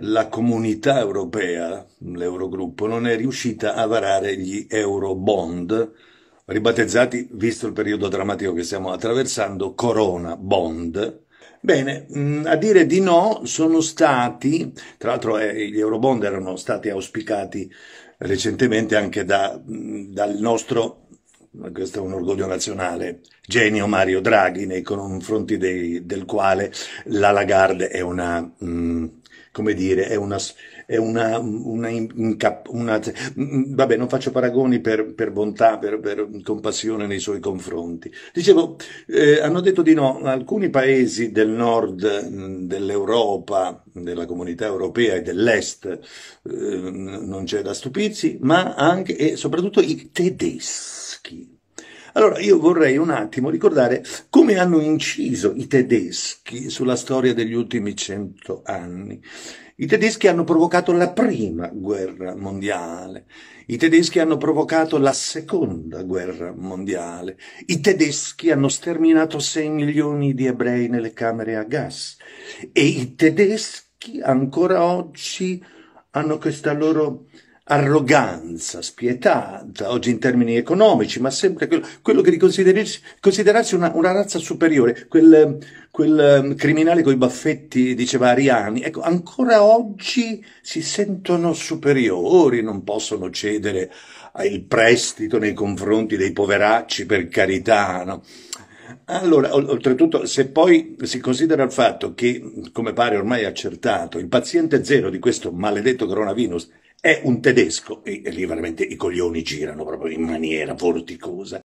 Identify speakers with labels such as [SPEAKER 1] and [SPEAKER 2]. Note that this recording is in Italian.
[SPEAKER 1] la comunità europea, l'Eurogruppo, non è riuscita a varare gli Eurobond, ribattezzati, visto il periodo drammatico che stiamo attraversando, Corona Bond. Bene, mm, a dire di no sono stati, tra l'altro eh, gli Eurobond erano stati auspicati recentemente anche da, mm, dal nostro questo è un orgoglio nazionale, genio Mario Draghi, nei confronti dei, del quale la Lagarde è una mh, mm, come dire, è una, è una, una, una, una vabbè, non faccio paragoni per, per bontà, per, per, compassione nei suoi confronti. Dicevo, eh, hanno detto di no alcuni paesi del nord dell'Europa, della comunità europea e dell'est, eh, non c'è da stupirsi, ma anche e soprattutto i tedeschi allora io vorrei un attimo ricordare come hanno inciso i tedeschi sulla storia degli ultimi cento anni. I tedeschi hanno provocato la prima guerra mondiale, i tedeschi hanno provocato la seconda guerra mondiale, i tedeschi hanno sterminato 6 milioni di ebrei nelle camere a gas e i tedeschi ancora oggi hanno questa loro arroganza spietata, oggi in termini economici, ma sempre quello, quello che di considerarsi, una, una, razza superiore, quel, quel ehm, criminale con i baffetti, diceva Ariani, ecco, ancora oggi si sentono superiori, non possono cedere al prestito nei confronti dei poveracci, per carità, no? Allora, oltretutto, se poi si considera il fatto che, come pare ormai accertato, il paziente zero di questo maledetto coronavirus è un tedesco, e, e lì veramente i coglioni girano proprio in maniera vorticosa,